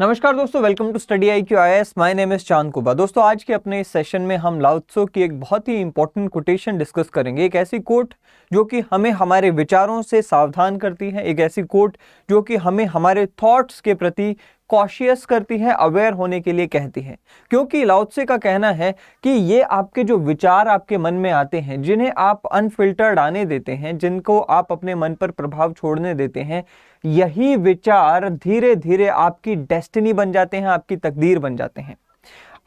नमस्कार दोस्तों welcome to study I Q I S my name is Chand Kuba दोस्तों आज के अपने इस सेशन में हम लाउत्सो की एक बहुत ही इंपॉर्टेंट कोटेशन डिस्कस करेंगे एक ऐसी कोट जो कि हमें हमारे विचारों से सावधान करती है एक ऐसी कोट जो कि हमें हमारे थॉट्स के प्रति कॉशियस करती है अवेयर होने के लिए कहती है क्योंकि लाउत्से का कहना है कि ये आपके जो विचार आपके मन में आते हैं जिन्हें आप अनफिल्टर्ड आने देते हैं जिनको आप अपने मन पर प्रभाव छोड़ने देते हैं यही विचार धीरे धीरे आपकी डेस्टिनी बन जाते हैं आपकी तकदीर बन जाते हैं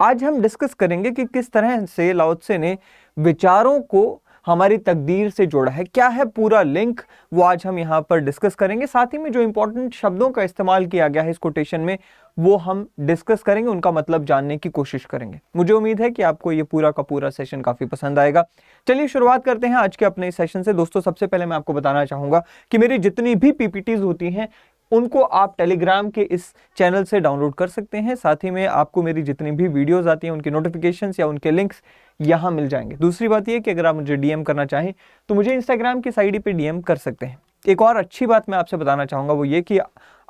आज हम डिस्कस करेंगे कि किस तरह से लाउत्से ने विचारों को हमारी तकदीर से जुड़ा है क्या है पूरा लिंक वो आज हम यहाँ पर डिस्कस करेंगे साथ ही में जो इंपॉर्टेंट शब्दों का इस्तेमाल किया गया है इस कोटेशन में वो हम डिस्कस करेंगे उनका मतलब जानने की कोशिश करेंगे मुझे उम्मीद है कि आपको ये पूरा का पूरा सेशन काफ़ी पसंद आएगा चलिए शुरुआत करते हैं आज के अपने सेशन से दोस्तों सबसे पहले मैं आपको बताना चाहूंगा कि मेरी जितनी भी पीपीटीज होती हैं उनको आप टेलीग्राम के इस चैनल से डाउनलोड कर सकते हैं साथ ही में आपको मेरी जितनी भी वीडियोज़ आती हैं उनके नोटिफिकेशन या उनके लिंक्स यहां मिल जाएंगे दूसरी बात यह कि अगर आप मुझे डीएम करना चाहें तो मुझे इंस्टाग्राम की साइड पे डीएम कर सकते हैं एक और अच्छी बात मैं आपसे बताना चाहूंगा वो ये कि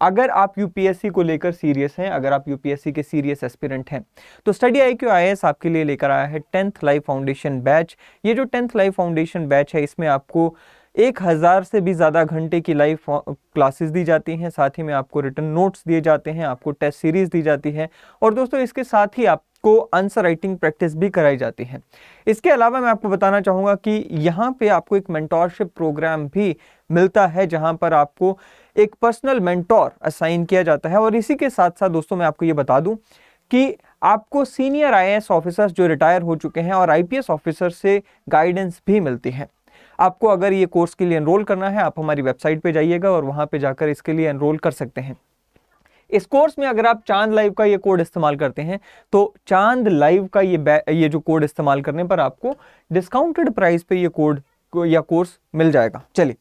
अगर आप यूपीएससी को लेकर सीरियस हैं अगर आप यूपीएससी के सीरियस एस्पिरेंट हैं तो स्टडी आई क्यू आई आपके लिए लेकर आया है टेंथ लाइफ फाउंडेशन बैच ये जो टेंथ लाइफ फाउंडेशन बैच है इसमें आपको एक हज़ार से भी ज़्यादा घंटे की लाइव क्लासेस दी जाती हैं साथ ही में आपको रिटर्न नोट्स दिए जाते हैं आपको टेस्ट सीरीज़ दी जाती है और दोस्तों इसके साथ ही आप को आंसर राइटिंग प्रैक्टिस भी कराई जाती है इसके अलावा मैं आपको बताना चाहूँगा कि यहाँ पे आपको एक मेंटोरशिप प्रोग्राम भी मिलता है जहाँ पर आपको एक पर्सनल मेंटोर असाइन किया जाता है और इसी के साथ साथ दोस्तों मैं आपको ये बता दूँ कि आपको सीनियर आई ऑफिसर्स जो रिटायर हो चुके हैं और आई ऑफिसर से गाइडेंस भी मिलती है आपको अगर ये कोर्स के लिए एनरोल करना है आप हमारी वेबसाइट पे जाइएगा और वहाँ पे जाकर इसके लिए एनरोल कर सकते हैं इस कोर्स में अगर आप चांद लाइव का ये कोड इस्तेमाल करते हैं तो चांद लाइव का ये ये जो कोड इस्तेमाल करने पर आपको डिस्काउंटेड प्राइस पे ये कोड या कोर्स मिल जाएगा चलिए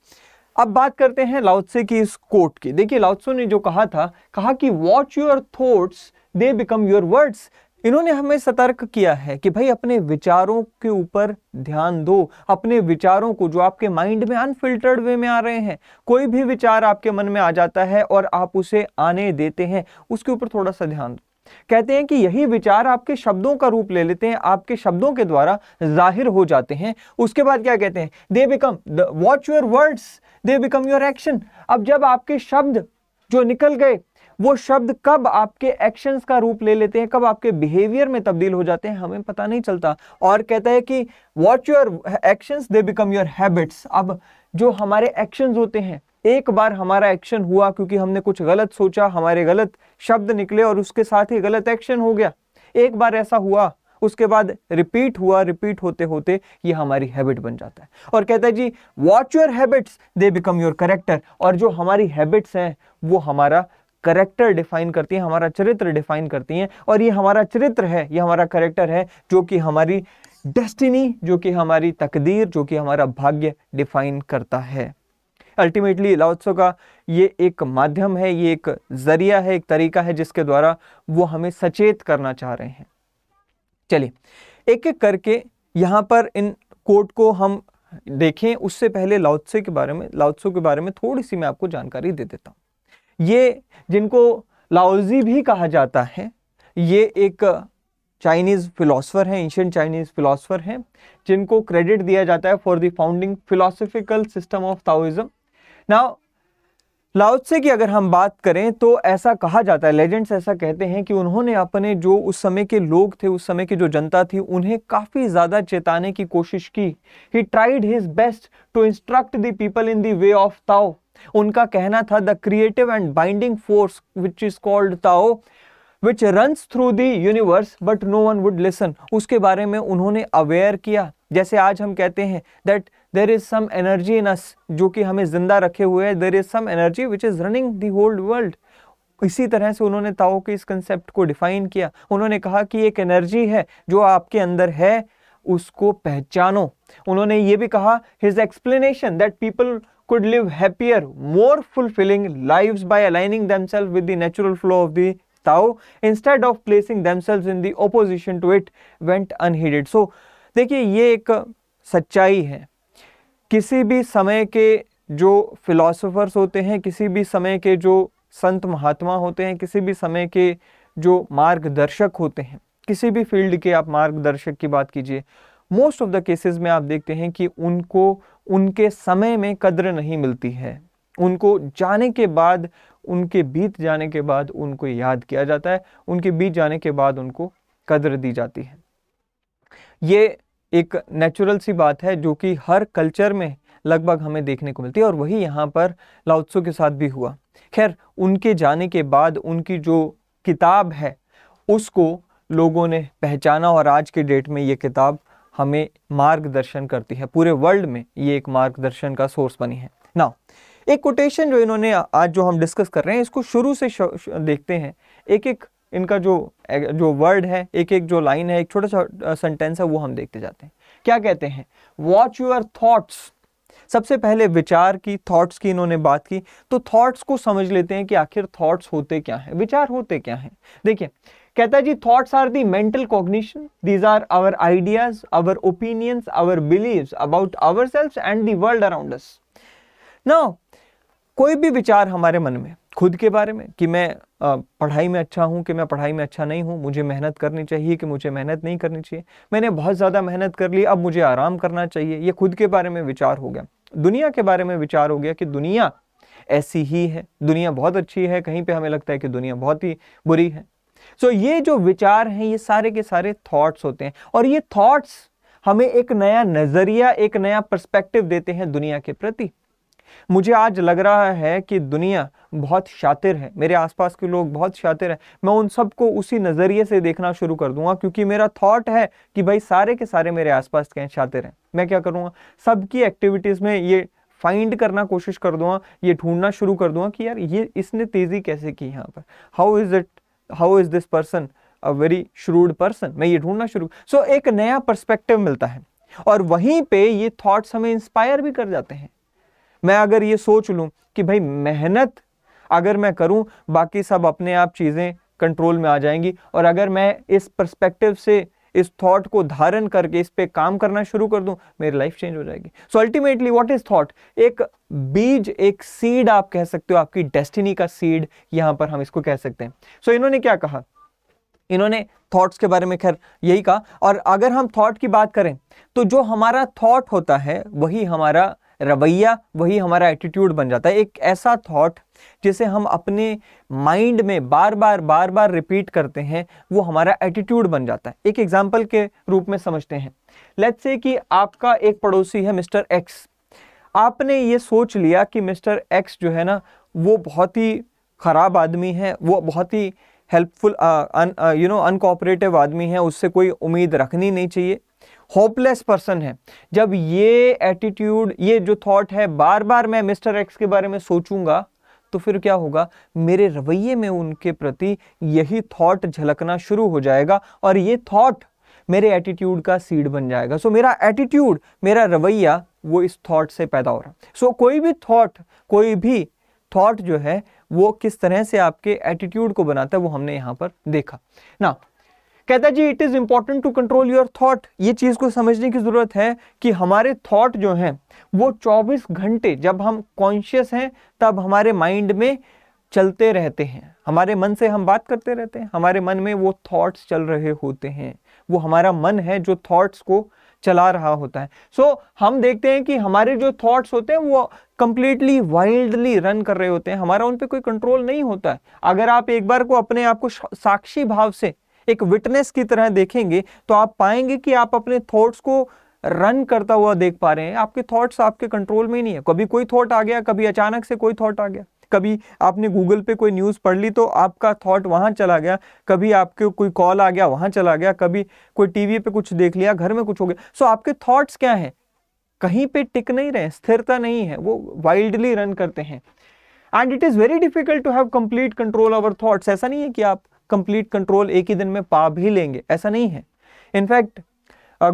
अब बात करते हैं लाउत्से की इस कोट की देखिए लाउत्सो ने जो कहा था कहा कि watch your thoughts they become your words इन्होंने हमें सतर्क किया है कि भाई अपने विचारों के ऊपर ध्यान दो अपने विचारों को जो आपके माइंड में अनफिल्टर्ड वे में आ रहे हैं कोई भी विचार आपके मन में आ जाता है और आप उसे आने देते हैं उसके ऊपर थोड़ा सा ध्यान दो कहते हैं कि यही विचार आपके शब्दों का रूप ले लेते हैं आपके शब्दों के द्वारा जाहिर हो जाते हैं उसके बाद क्या कहते हैं they become watch your words they become your action अब जब आपके शब्द जो निकल गए वो शब्द कब आपके एक्शंस का रूप ले लेते हैं कब आपके बिहेवियर में तब्दील हो जाते हैं हमें पता नहीं चलता और कहता है कि what your actions they become your habits अब जो हमारे एक्शंस होते हैं एक बार हमारा एक्शन हुआ क्योंकि हमने कुछ गलत सोचा हमारे गलत शब्द निकले और उसके साथ ही गलत एक्शन हो गया एक बार ऐसा हुआ उसके बाद रिपीट हुआ रिपीट होते होते ये हमारी हैबिट बन जाता है और कहता है जी watch your habits they become your character और जो हमारी हैबिट्स हैं वो हमारा करेक्टर डिफाइन करती है हमारा चरित्र डिफाइन करती है और ये हमारा चरित्र है ये हमारा करेक्टर है जो कि हमारी डेस्टिनी जो कि हमारी तकदीर जो कि हमारा भाग्य डिफाइन करता है अल्टीमेटली लाउत्सव का ये एक माध्यम है ये एक जरिया है एक तरीका है जिसके द्वारा वो हमें सचेत करना चाह रहे हैं चलिए एक एक करके यहाँ पर इन कोट को हम देखें उससे पहले लाउत्सव के बारे में लाउत्सो के बारे में थोड़ी सी मैं आपको जानकारी दे देता हूँ ये जिनको लाओजी भी कहा जाता है ये एक चाइनीज़ फिलोसफर हैं एंशियंट चाइनीज़ फिलोसफर हैं जिनको क्रेडिट दिया जाता है for the founding philosophical system of Taoism now Laozi की अगर हम बात करें तो ऐसा कहा जाता है लेजेंड्स ऐसा कहते हैं कि उन्होंने अपने जो उस समय के लोग थे उस समय की जो जनता थी उन्हें काफ़ी ज़्यादा चेताने की कोशिश की he tried his best to instruct the people in the way of Tao उनका कहना था the creative and binding force which is called Tao which runs through the universe but no one would listen उसके बारे में उन्होंने aware किया जैसे आज हम कहते हैं that there is some energy in us जो कि हमें जिंदा रखे हुए है there is some energy which is running the whole world इसी तरह से उन्होंने ताओ के इस कंसेप्ट को डिफाइन किया उन्होंने कहा कि एक एनर्जी है जो आपके अंदर है उसको पहचानो उन्होंने ये भी कहा his explanation that people could live happier, more fulfilling lives by aligning themselves with the natural flow of the Tao instead of placing themselves in the opposition to it went unheeded. So देखिए ये एक सच्चाई है किसी भी समय के जो फिलोसोफर्स होते हैं किसी भी समय के जो संत महात्मा होते हैं किसी भी समय के जो मार्गदर्शक होते हैं किसी भी फील्ड के आप मार्गदर्शक की बात कीजिए मोस्ट ऑफ द केसेस में आप देखते हैं कि उनको उनके समय में कद्र नहीं मिलती है उनको जाने के बाद उनके बीत जाने के बाद उनको याद किया जाता है उनके बीत जाने के बाद उनको कद्र दी जाती है ये एक नेचुरल सी बात है जो कि हर कल्चर में लगभग हमें देखने को मिलती है और वही यहाँ पर लाउत्सो के साथ भी हुआ खैर उनके जाने के बाद उनकी जो किताब है उसको लोगों ने पहचाना और आज के डेट में ये किताब हमें मार्गदर्शन करती है पूरे वर्ल्ड में ये एक मार्गदर्शन का सोर्स बनी है ना एक कोटेशन जो इन्होंने आज जो हम डिस्कस कर रहे हैं इसको शुरू से देखते हैं एक एक इनका जो जो वर्ड है एक एक जो लाइन है एक छोटा सा सेंटेंस है वो हम देखते जाते हैं क्या कहते हैं वॉच यूर थॉट्स सबसे पहले विचार की थॉट्स की इन्होंने बात की तो थॉट्स को समझ लेते हैं कि आखिर थॉट्स होते क्या हैं विचार होते क्या हैं देखिए कहता है जी thoughts are the mental cognition these are our ideas our opinions our beliefs about our self and the world around us ना कोई भी विचार हमारे मन में खुद के बारे में कि मैं पढ़ाई में अच्छा हूँ कि मैं पढ़ाई में अच्छा नहीं हूँ मुझे मेहनत करनी चाहिए कि मुझे मेहनत नहीं करनी चाहिए मैंने बहुत ज़्यादा मेहनत कर ली अब मुझे आराम करना चाहिए ये खुद के बारे में विचार हो गया दुनिया के बारे में विचार हो गया कि दुनिया ऐसी ही है दुनिया बहुत अच्छी है कहीं पे हमें लगता है कि दुनिया बहुत ही बुरी है सो so, ये जो विचार हैं ये सारे के सारे थॉट्स होते हैं और ये थॉट्स हमें एक नया नज़रिया एक नया पर्सपेक्टिव देते हैं दुनिया के प्रति मुझे आज लग रहा है कि दुनिया बहुत शातिर है मेरे आसपास के लोग बहुत शातिर हैं मैं उन सबको उसी नज़रिए से देखना शुरू कर दूंगा क्योंकि मेरा थॉट है कि भाई सारे के सारे मेरे आसपास के हैं शातिर हैं मैं क्या करूँगा सबकी एक्टिविटीज़ में ये फाइंड करना कोशिश कर दूंगा ये ढूंढना शुरू कर दूंगा कि यार ये इसने तेज़ी कैसे की यहाँ पर how is it how is this person a very shrewd person मैं ये ढूंढना शुरू सो so, एक नया पर्सपेक्टिव मिलता है और वहीं पे ये थॉट्स हमें इंस्पायर भी कर जाते हैं मैं अगर ये सोच लूँ कि भाई मेहनत अगर मैं करूँ बाकी सब अपने आप चीज़ें कंट्रोल में आ जाएंगी और अगर मैं इस परस्पेक्टिव से इस थॉट को धारण करके इस पर काम करना शुरू कर दूं मेरी लाइफ चेंज हो जाएगी so ultimately what is thought एक बीज एक सीड आप कह सकते हो आपकी डेस्टिनी का सीड यहां पर हम इसको कह सकते हैं सो so, इन्होंने क्या कहा इन्होंने थॉट्स के बारे में खैर यही कहा और अगर हम थॉट की बात करें तो जो हमारा थॉट होता है वही हमारा रवैया वही हमारा एटीट्यूड बन जाता है एक ऐसा थॉट जिसे हम अपने माइंड में बार बार बार बार रिपीट करते हैं वो हमारा एटीट्यूड बन जाता है एक एग्जाम्पल के रूप में समझते हैं लेट्स से कि आपका एक पड़ोसी है मिस्टर एक्स आपने ये सोच लिया कि मिस्टर एक्स जो है ना वो बहुत ही ख़राब आदमी है वो बहुत ही हेल्पफुल यू नो अनकोऑपरेटिव आदमी है उससे कोई उम्मीद रखनी नहीं चाहिए होपलेस पर्सन है जब ये एटीट्यूड ये जो थॉट है बार बार मैं मिस्टर एक्स के बारे में सोचूंगा तो फिर क्या होगा मेरे रवैये में उनके प्रति यही थॉट झलकना शुरू हो जाएगा और ये थॉट मेरे एटीट्यूड का सीड बन जाएगा सो so, मेरा एटीट्यूड मेरा रवैया वो इस थॉट से पैदा हो रहा है so, सो कोई भी थॉट कोई भी थॉट जो है वो किस तरह से आपके एटीट्यूड को बनाता है वो हमने यहाँ पर देखा ना कहता जी it is important to control your thought ये चीज को समझने की जरूरत है कि हमारे थॉट जो हैं वो 24 घंटे जब हम कॉन्शियस हैं तब हमारे माइंड में चलते रहते हैं हमारे मन से हम बात करते रहते हैं हमारे मन में वो थॉट्स चल रहे होते हैं वो हमारा मन है जो थॉट्स को चला रहा होता है सो so, हम देखते हैं कि हमारे जो थॉट्स होते हैं वो कंप्लीटली वाइल्डली रन कर रहे होते हैं हमारा उन पर कोई कंट्रोल नहीं होता है अगर आप एक बार को अपने आप को साक्षी भाव से एक विटनेस की तरह देखेंगे तो आप पाएंगे कि आप अपने थॉट्स को रन करता हुआ देख पा रहे हैं आपके थॉट्स आपके कंट्रोल में ही नहीं है कभी कोई थॉट आ गया कभी अचानक से कोई थॉट आ गया कभी आपने गूगल पे कोई न्यूज़ पढ़ ली तो आपका थॉट वहाँ चला गया कभी आपके कोई कॉल आ गया वहाँ चला गया कभी कोई टीवी पे कुछ देख लिया घर में कुछ हो गया सो so, आपके थॉट्स क्या हैं कहीं पे टिक नहीं रहे स्थिरता नहीं है वो वाइल्डली रन करते हैं and it is very difficult to have complete control our thoughts ऐसा नहीं है कि आप कंप्लीट कंट्रोल एक ही दिन में पा भी लेंगे ऐसा नहीं है इनफैक्ट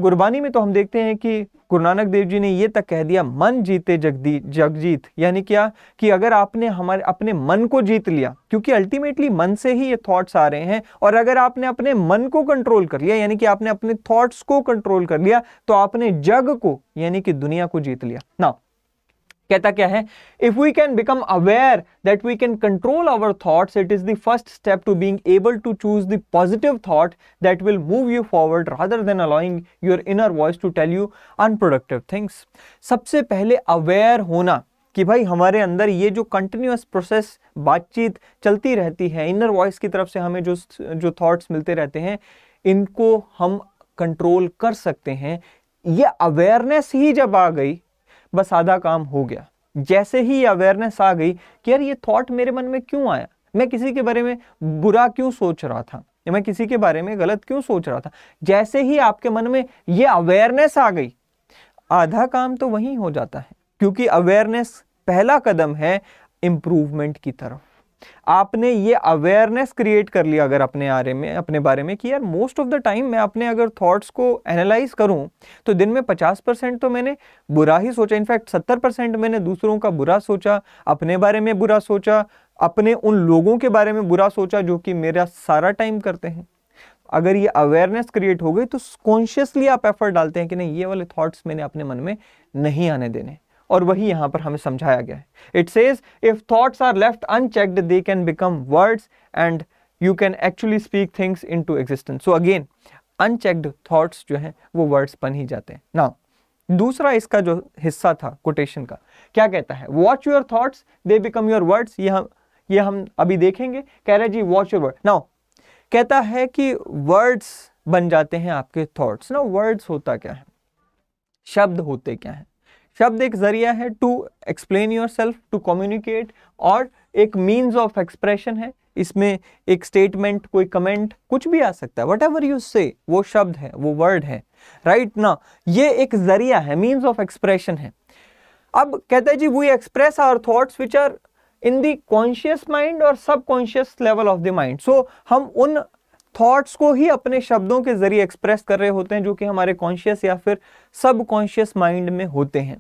गुरबानी में तो हम देखते हैं कि गुरु नानक देव जी ने ये तक कह दिया मन जीते जगदी जगजीत यानी क्या कि अगर आपने हमारे अपने मन को जीत लिया क्योंकि अल्टीमेटली मन से ही ये थॉट्स आ रहे हैं और अगर आपने अपने मन को कंट्रोल कर लिया यानी कि आपने अपने थॉट्स को कंट्रोल कर लिया तो आपने जग को यानी कि दुनिया को जीत लिया ना कहता क्या है if we can become aware that we can control our thoughts it is the first step to being able to choose the positive thought that will move you forward rather than allowing your inner voice to tell you unproductive things सबसे पहले aware होना कि भाई हमारे अंदर ये जो continuous process बातचीत चलती रहती है इनर वॉइस की तरफ से हमें जो जो थॉट्स मिलते रहते हैं इनको हम कंट्रोल कर सकते हैं ये अवेयरनेस ही जब आ गई बस आधा काम हो गया जैसे ही ये अवेयरनेस आ गई कि यार ये थॉट मेरे मन में क्यों आया मैं किसी के बारे में बुरा क्यों सोच रहा था मैं किसी के बारे में गलत क्यों सोच रहा था जैसे ही आपके मन में ये अवेयरनेस आ गई आधा काम तो वहीं हो जाता है क्योंकि अवेयरनेस पहला कदम है इम्प्रूवमेंट की तरफ आपने ये अवेयरनेस क्रिएट कर लिया अगर अपने आरे में अपने बारे में कि यार मोस्ट ऑफ द टाइम मैं अपने अगर थॉट्स को एनालाइज करूं तो दिन में 50 परसेंट तो मैंने बुरा ही सोचा इनफैक्ट 70 परसेंट मैंने दूसरों का बुरा सोचा अपने बारे में बुरा सोचा अपने उन लोगों के बारे में बुरा सोचा जो कि मेरा सारा टाइम करते हैं अगर ये अवेयरनेस क्रिएट हो गई तो कॉन्शियसली आप एफर्ट डालते हैं कि नहीं ये वाले थॉट्स मैंने अपने मन में नहीं आने देने और वही यहां पर हमें समझाया गया है it says if thoughts are left unchecked they can become words and you can actually speak things in to existence so again unchecked thoughts जो हैं वो वर्ड्स बन ही जाते हैं ना दूसरा इसका जो हिस्सा था कोटेशन का क्या कहता है watch your thoughts they become your words ये हम ये हम अभी देखेंगे कह रहे जी वॉच योर वर्ड नाउ कहता है कि वर्ड्स बन जाते हैं आपके थॉट्स ना वर्ड्स होता क्या है शब्द होते क्या है शब्द एक जरिया है to explain yourself to communicate और एक मीन्स ऑफ एक्सप्रेशन है इसमें एक स्टेटमेंट कोई कमेंट कुछ भी आ सकता है वट एवर यू से वो शब्द है वो वर्ड है राइट right ना ये एक जरिया है मीन्स ऑफ एक्सप्रेशन है अब कहते हैं जी we express our thoughts which are in the conscious mind और subconscious level of the mind so हम उन थॉट्स को ही अपने शब्दों के जरिए एक्सप्रेस कर रहे होते हैं जो कि हमारे कॉन्शियस या फिर सब कॉन्शियस माइंड में होते हैं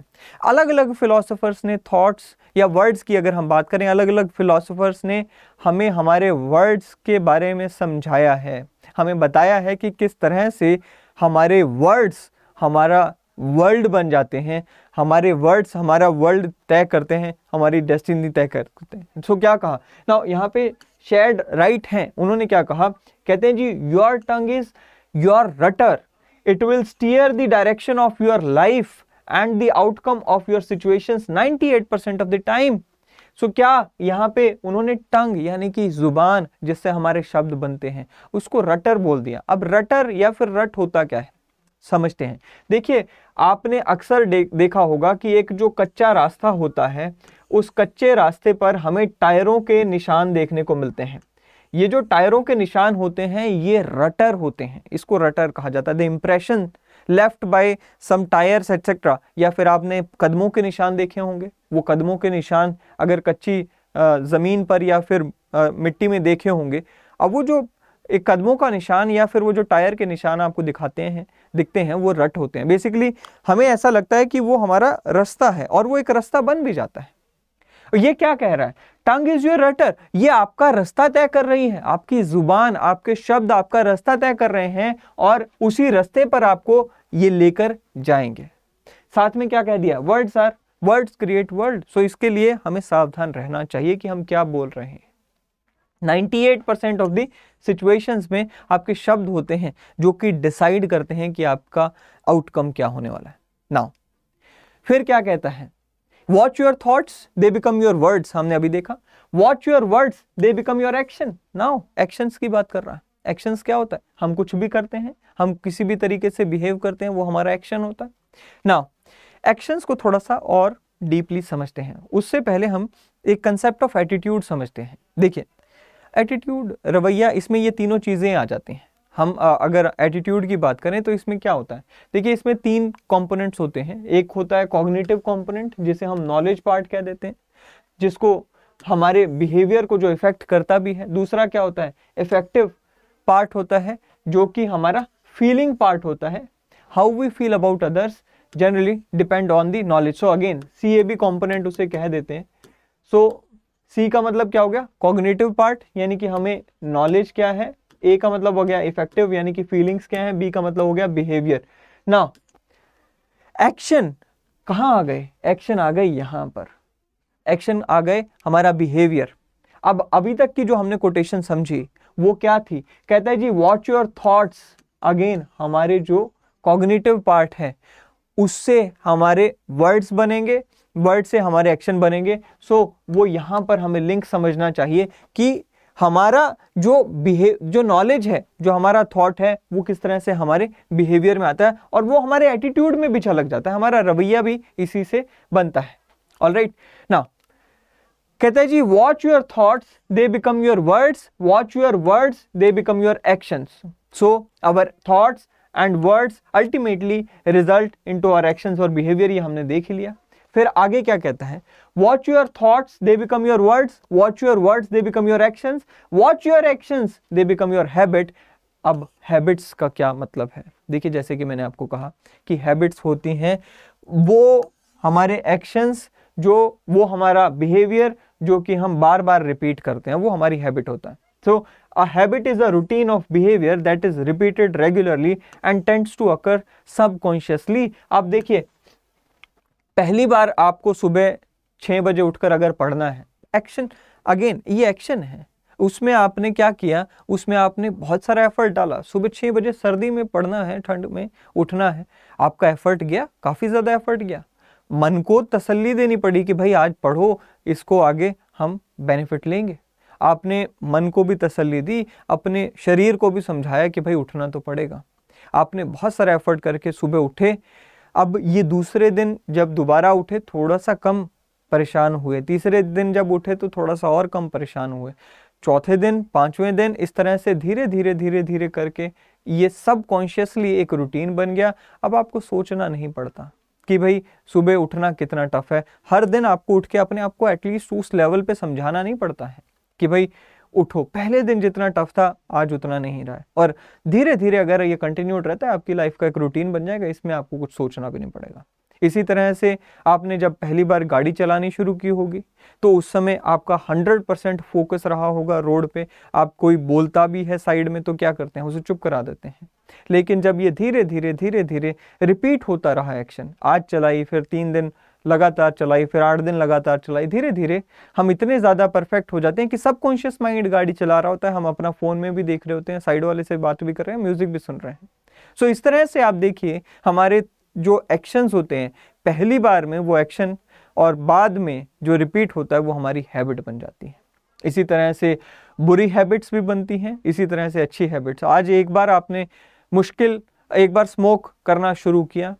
अलग अलग फिलोसोफर्स ने थॉट्स या वर्ड्स की अगर हम बात करें अलग अलग फिलोसोफर्स ने हमें हमारे वर्ड्स के बारे में समझाया है हमें बताया है कि किस तरह से हमारे वर्ड्स हमारा वर्ल्ड बन जाते हैं हमारे वर्ड्स हमारा वर्ल्ड तय करते हैं हमारी डेस्टिनी तय करते हैं सो so, क्या कहा ना यहाँ पे शेड राइट हैं उन्होंने क्या कहा कहते हैं जी your tongue is your rudder it will steer the direction of your life and the outcome of your situation 98 percent of the time so so, क्या यहाँ पे उन्होंने टंग यानी कि जुबान जिससे हमारे शब्द बनते हैं उसको रटर बोल दिया अब रटर या फिर रट होता क्या है समझते हैं देखिए आपने अक्सर दे, देखा होगा कि एक जो कच्चा रास्ता होता है उस कच्चे रास्ते पर हमें टायरों के निशान देखने को मिलते हैं ये जो टायरों के निशान होते हैं ये रटर होते हैं इसको रटर कहा जाता है the impression left by some tyres etcetera या फिर आपने कदमों के निशान देखे होंगे वो कदमों के निशान अगर कच्ची ज़मीन पर या फिर मिट्टी में देखे होंगे अब वो जो एक कदमों का निशान या फिर वो जो टायर के निशान आपको दिखाते हैं दिखते हैं वो रट होते हैं बेसिकली हमें ऐसा लगता है कि वो हमारा रास्ता है और वो एक रास्ता बन भी जाता है ये क्या कह रहा है टंग इज योर रटर ये आपका रास्ता तय कर रही है आपकी जुबान आपके शब्द आपका रास्ता तय कर रहे हैं और उसी रास्ते पर आपको ये लेकर जाएंगे साथ में क्या कह दिया words are words create world so इसके लिए हमें सावधान रहना चाहिए कि हम क्या बोल रहे हैं 98 परसेंट ऑफ दी सिचुएशंस में आपके शब्द होते हैं जो कि डिसाइड करते हैं कि आपका आउटकम क्या होने वाला है नाउ फिर क्या कहता है watch your thoughts they become your words हमने अभी देखा watch your words they become your action now actions की बात कर रहा है एक्शंस क्या होता है हम कुछ भी करते हैं हम किसी भी तरीके से बिहेव करते हैं वो हमारा एक्शन होता है नाउ एक्शंस को थोड़ा सा और डीपली समझते हैं उससे पहले हम एक कंसेप्ट ऑफ एटीट्यूड समझते हैं देखिए एटीट्यूड रवैया इसमें ये तीनों चीज़ें आ जाती हैं हम अगर एटीट्यूड की बात करें तो इसमें क्या होता है देखिए इसमें तीन कंपोनेंट्स होते हैं एक होता है कॉग्निटिव कंपोनेंट जिसे हम नॉलेज पार्ट कह देते हैं जिसको हमारे बिहेवियर को जो इफेक्ट करता भी है दूसरा क्या होता है इफेक्टिव पार्ट होता है जो कि हमारा फीलिंग पार्ट होता है how we feel about others generally depend on the knowledge so again C A B component उसे कह देते हैं सो so, सी का मतलब क्या हो गया कॉग्निटिव पार्ट यानी कि हमें नॉलेज क्या है ए का मतलब हो गया इफेक्टिव यानी कि फीलिंग्स क्या है बी का मतलब हो गया बिहेवियर ना एक्शन कहाँ आ गए एक्शन आ गए यहां पर एक्शन आ गए हमारा बिहेवियर अब अभी तक की जो हमने कोटेशन समझी वो क्या थी कहता है जी वॉच योर थॉट्स अगेन हमारे जो कॉग्निटिव पार्ट है उससे हमारे वर्ड्स बनेंगे वर्ड से हमारे एक्शन बनेंगे सो so, वो यहां पर हमें लिंक समझना चाहिए कि हमारा जो बिहेव जो नॉलेज है जो हमारा थॉट है वो किस तरह से हमारे बिहेवियर में आता है और वो हमारे एटीट्यूड में भी झलक जाता है हमारा रवैया भी इसी से बनता है ऑल राइट ना कहते हैं जी watch your thoughts they become your words watch your words they become your actions so our thoughts and words ultimately result in to our actions और बिहेवियर ये हमने देख ही लिया फिर आगे क्या कहता है watch your thoughts they become your words watch your words they become your actions watch your actions they become your habit अब हैबिट्स का क्या मतलब है देखिए जैसे कि मैंने आपको कहा कि हैबिट्स होती हैं वो हमारे एक्शंस जो वो हमारा बिहेवियर जो कि हम बार बार रिपीट करते हैं वो हमारी हैबिट होता है so a habit is a routine of behaviour that is repeated regularly and tends to occur subconsciously आप देखिए पहली बार आपको सुबह छः बजे उठकर अगर पढ़ना है एक्शन अगेन ये एक्शन है उसमें आपने क्या किया उसमें आपने बहुत सारा एफर्ट डाला सुबह छः बजे सर्दी में पढ़ना है ठंड में उठना है आपका एफर्ट गया काफ़ी ज़्यादा एफर्ट गया मन को तसल्ली देनी पड़ी कि भाई आज पढ़ो इसको आगे हम बेनिफिट लेंगे आपने मन को भी तसल्ली दी अपने शरीर को भी समझाया कि भाई उठना तो पड़ेगा आपने बहुत सारा एफर्ट करके सुबह उठे अब ये दूसरे दिन जब दोबारा उठे थोड़ा सा कम परेशान हुए तीसरे दिन जब उठे तो थोड़ा सा और कम परेशान हुए चौथे दिन पांचवें दिन इस तरह से धीरे धीरे धीरे धीरे करके ये सब कॉन्शियसली एक रूटीन बन गया अब आपको सोचना नहीं पड़ता कि भाई सुबह उठना कितना टफ है हर दिन आपको उठ के अपने आप को एटलीस्ट उस लेवल पे समझाना नहीं पड़ता है कि भाई उठो पहले दिन जितना टफ था आज उतना नहीं रहा है और धीरे धीरे अगर ये कंटिन्यूड रहता है आपकी लाइफ का एक रूटीन बन जाएगा इसमें आपको कुछ सोचना भी नहीं पड़ेगा इसी तरह से आपने जब पहली बार गाड़ी चलानी शुरू की होगी तो उस समय आपका 100 परसेंट फोकस रहा होगा रोड पे आप कोई बोलता भी है साइड में तो क्या करते हैं उसे चुप करा देते हैं लेकिन जब ये धीरे धीरे धीरे धीरे रिपीट होता रहा एक्शन आज चलाई फिर तीन दिन लगातार चलाई फिर आठ दिन लगातार चलाई धीरे धीरे हम इतने ज़्यादा परफेक्ट हो जाते हैं कि सब कॉन्शियस माइंड गाड़ी चला रहा होता है हम अपना फ़ोन में भी देख रहे होते हैं साइड वाले से बात भी कर रहे हैं म्यूज़िक भी सुन रहे हैं सो इस तरह से आप देखिए हमारे जो एक्शंस होते हैं पहली बार में वो एक्शन और बाद में जो रिपीट होता है वो हमारी हैबिट बन जाती है इसी तरह से बुरी हैबिट्स भी बनती हैं इसी तरह से अच्छी हैबिट्स आज एक बार आपने मुश्किल एक बार स्मोक करना शुरू किया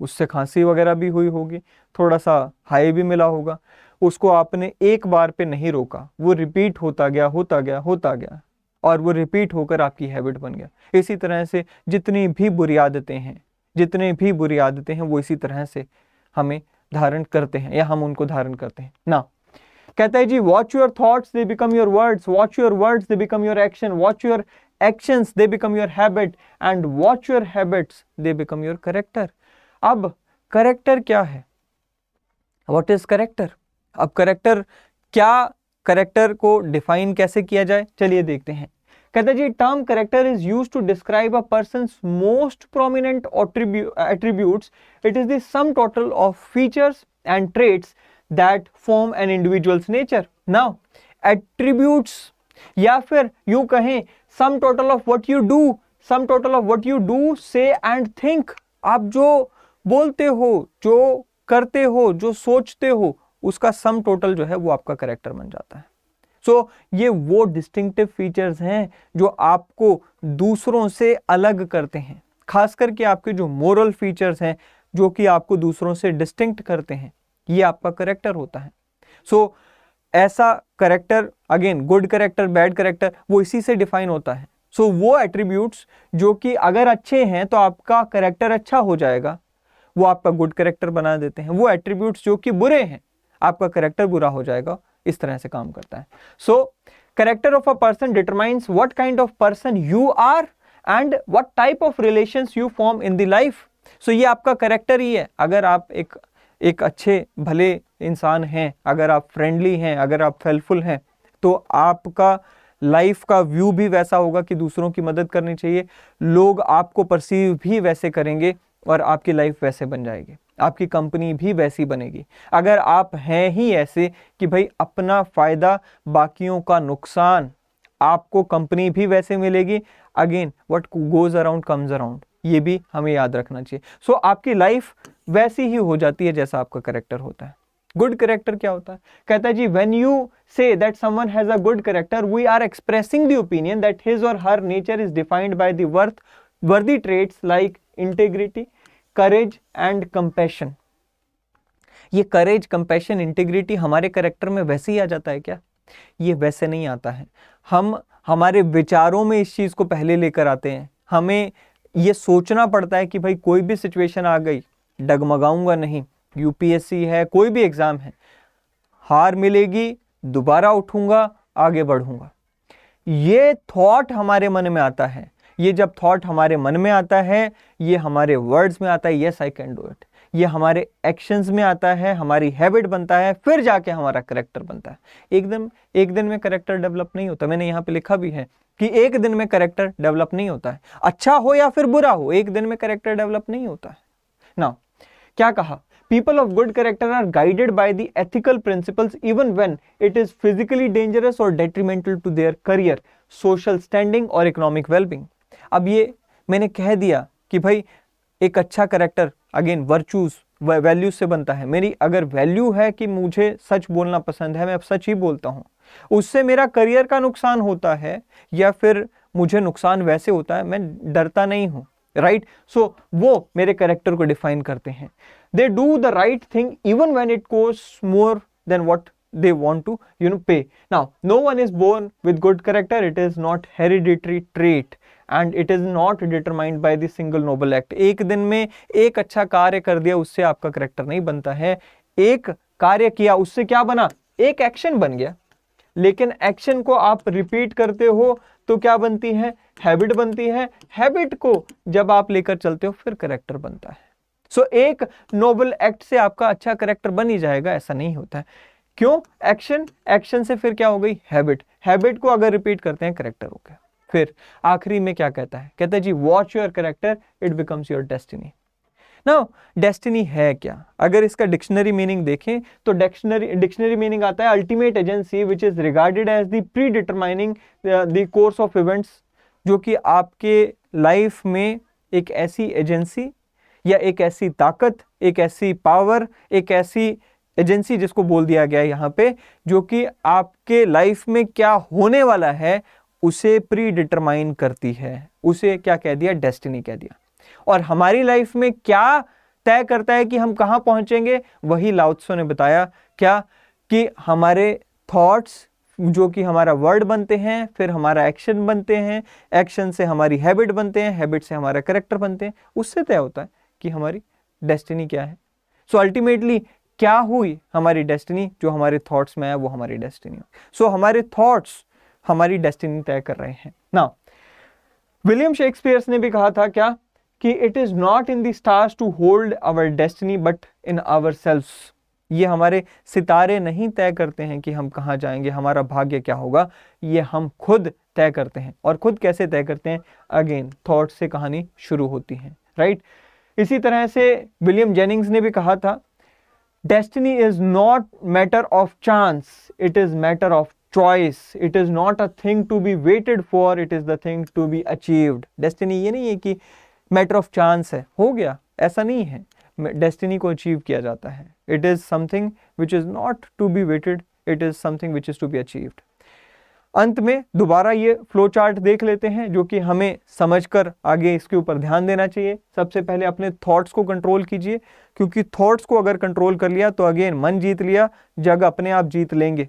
उससे खांसी वगैरह भी हुई होगी थोड़ा सा हाई भी मिला होगा उसको आपने एक बार पे नहीं रोका वो रिपीट होता गया होता गया होता गया और वो रिपीट होकर आपकी हैबिट बन गया इसी तरह से जितनी भी बुरी आदतें हैं जितने भी बुरी आदतें हैं वो इसी तरह से हमें धारण करते हैं या हम उनको धारण करते हैं ना कहता है जी watch your thoughts they become your words watch your words they become your action watch your actions they become your habit and watch your habits they become your character अब करेक्टर क्या है वॉट इज करेक्टर अब character क्या character को define कैसे किया जाए चलिए देखते हैं कहता जी term character is use to describe a person most prominent attribute it is total total of features and traits that form an individuals nature now attributes या फिर यू कहें sum total of what you do sum total of what you do से and think आप जो बोलते हो जो करते हो जो सोचते हो उसका सम टोटल जो है वो आपका करेक्टर बन जाता है सो so, ये वो डिस्टिंक्टिव फीचर्स हैं जो आपको दूसरों से अलग करते हैं खास करके आपके जो मॉरल फीचर्स हैं जो कि आपको दूसरों से डिस्टिंक्ट करते हैं ये आपका करेक्टर होता है सो so, ऐसा character again good character bad character वो इसी से डिफाइन होता है सो so, वो एट्रीब्यूट्स जो कि अगर अच्छे हैं तो आपका करेक्टर अच्छा हो जाएगा वो आपका गुड करेक्टर बना देते हैं वो एट्रीब्यूट जो कि बुरे हैं आपका करेक्टर बुरा हो जाएगा इस तरह से काम करता है so character of a person determines what kind of person you are and what type of relation you form in the life so ये आपका करेक्टर ही है अगर आप एक एक अच्छे भले इंसान हैं अगर आप फ्रेंडली हैं अगर आप हेल्पफुल हैं तो आपका लाइफ का व्यू भी वैसा होगा कि दूसरों की मदद करनी चाहिए लोग आपको परसीव भी वैसे करेंगे और आपकी लाइफ वैसे बन जाएगी आपकी कंपनी भी वैसी बनेगी अगर आप हैं ही ऐसे कि भाई अपना फ़ायदा बाकियों का नुकसान आपको कंपनी भी वैसे मिलेगी again what goes around comes around ये भी हमें याद रखना चाहिए सो so, आपकी लाइफ वैसी ही हो जाती है जैसा आपका करेक्टर होता है गुड करेक्टर क्या होता है कहता है जी when you say that someone has a good character we are expressing the opinion that his or her nature is defined by the worth worthy traits like integrity courage and compassion ये courage compassion integrity हमारे character में वैसे ही आ जाता है क्या ये वैसे नहीं आता है हम हमारे विचारों में इस चीज़ को पहले लेकर आते हैं हमें ये सोचना पड़ता है कि भाई कोई भी सिचुएशन आ गई डगमगाऊंगा नहीं यूपीएससी है कोई भी एग्ज़ाम है हार मिलेगी दोबारा उठूंगा आगे बढ़ूंगा ये थॉट हमारे मन में आता है ये जब थॉट हमारे मन में आता है ये हमारे वर्ड्स में आता है yes I can do it ये हमारे एक्शंस में आता है हमारी हैबिट बनता है फिर जाके हमारा करेक्टर बनता है एकदम एक दिन में करेक्टर डेवलप नहीं होता मैंने यहाँ पे लिखा भी है कि एक दिन में करेक्टर डेवलप नहीं होता है अच्छा हो या फिर बुरा हो एक दिन में करेक्टर डेवलप नहीं होता है ना क्या कहा people of good character are guided by the ethical principles even when it is physically dangerous or detrimental to their career social standing or economic well अब ये मैंने कह दिया कि भाई एक अच्छा करेक्टर अगेन वर्चूज़ वैल्यू से बनता है मेरी अगर वैल्यू है कि मुझे सच बोलना पसंद है मैं सच ही बोलता हूँ उससे मेरा करियर का नुकसान होता है या फिर मुझे नुकसान वैसे होता है मैं डरता नहीं हूँ राइट सो वो मेरे करेक्टर को डिफाइन करते हैं they do the right thing even when it costs more than what they want to you know pay now no one is born with good character it is not hereditary trait and it is not determined by the single noble act एक दिन में एक अच्छा कार्य कर दिया उससे आपका करेक्टर नहीं बनता है एक कार्य किया उससे क्या बना एक एक्शन बन गया लेकिन एक्शन को आप रिपीट करते हो तो क्या बनती है हैबिट बनती है हैबिट को जब आप लेकर चलते हो फिर करेक्टर बनता है सो so, एक नोबल एक्ट से आपका अच्छा करेक्टर बन ही जाएगा ऐसा नहीं होता है क्यों एक्शन एक्शन से फिर क्या हो गई हैबिट हैबिट को अगर रिपीट करते हैं करेक्टर हो गया फिर आखिरी में क्या कहता है कहता है जी watch your character it becomes your destiny ना डेस्टिनी है क्या अगर इसका डिक्शनरी मीनिंग देखें तो डिक्शनरी डिक्शनरी मीनिंग आता है ultimate agency which is regarded as the predetermining course of events जो कि आपके लाइफ में एक ऐसी एजेंसी या एक ऐसी ताकत एक ऐसी पावर एक ऐसी एजेंसी जिसको बोल दिया गया यहाँ पे जो कि आपके लाइफ में क्या होने वाला है उसे प्री डिटरमाइन करती है उसे क्या कह दिया डेस्टिनी कह दिया और हमारी लाइफ में क्या तय करता है कि हम कहाँ पहुँचेंगे वही लाउत्सो ने बताया क्या कि हमारे थॉट्स जो कि हमारा वर्ड बनते हैं फिर हमारा एक्शन बनते हैं एक्शन से हमारी हैबिट बनते हैं हैबिट से हमारा करेक्टर बनते हैं उससे तय होता है कि हमारी डेस्टिनी क्या है सो so अल्टीमेटली क्या हुई हमारी डेस्टिनी जो हमारे थॉट्स में है वो हमारी डेस्टिनी सो so, हमारे थॉट्स हमारी डेस्टिनी तय कर रहे हैं ना विलियम शेक्सपियर्स ने भी कहा था क्या कि it is not in the stars to hold our destiny but in our self ये हमारे सितारे नहीं तय करते हैं कि हम कहाँ जाएंगे हमारा भाग्य क्या होगा ये हम खुद तय करते हैं और खुद कैसे तय करते हैं अगेन थॉट से कहानी शुरू होती है राइट इसी तरह से विलियम जेनिंग्स ने भी कहा था destiny is not matter of chance it is matter of choice it is not a thing to be waited for it is the thing to be achieved destiny ये नहीं है कि मैटर ऑफ चांस है हो गया ऐसा नहीं है डेस्टिनी को अचीव किया जाता है it is something which is not to be waited it is something which is to be achieved अंत में दोबारा ये फ्लो चार्ट देख लेते हैं जो कि हमें समझकर आगे इसके ऊपर ध्यान देना चाहिए सबसे पहले अपने थॉट्स को कंट्रोल कीजिए क्योंकि थॉट्स को अगर कंट्रोल कर लिया तो अगेन मन जीत लिया जग अपने आप जीत लेंगे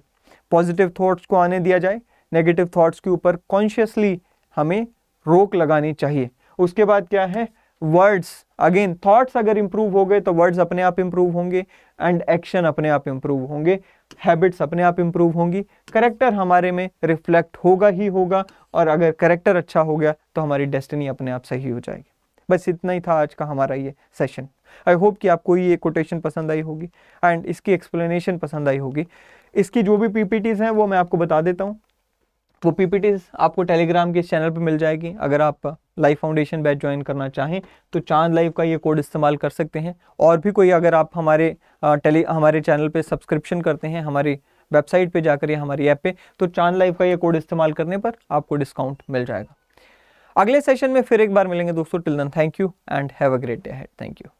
पॉजिटिव थॉट्स को आने दिया जाए नेगेटिव थॉट्स के ऊपर कॉन्शियसली हमें रोक लगानी चाहिए उसके बाद क्या है वर्ड्स अगेन थॉट्स अगर इम्प्रूव हो गए तो वर्ड्स अपने आप इंप्रूव होंगे एंड एक्शन अपने आप इंप्रूव होंगे हैबिट्स अपने आप इंप्रूव होंगी करेक्टर हमारे में रिफ्लेक्ट होगा ही होगा और अगर करेक्टर अच्छा हो गया तो हमारी डेस्टिनी अपने आप सही हो जाएगी बस इतना ही था आज का हमारा ये सेशन आई होप कि आपको ये कोटेशन पसंद आई होगी एंड इसकी एक्सप्लेनेशन पसंद आई होगी इसकी जो भी पीपीटीज हैं वो मैं आपको बता देता हूँ वो पी आपको टेलीग्राम के चैनल पर मिल जाएगी अगर आप लाइव फाउंडेशन बैच ज्वाइन करना चाहें तो चांद लाइव का ये कोड इस्तेमाल कर सकते हैं और भी कोई अगर आप हमारे टेली हमारे चैनल पे सब्सक्रिप्शन करते हैं हमारी वेबसाइट पे जाकर या हमारी ऐप पे तो चांद लाइव का ये कोड इस्तेमाल करने पर आपको डिस्काउंट मिल जाएगा अगले सेशन में फिर एक बार मिलेंगे दोस्तों till then thank you and have a great day had thank you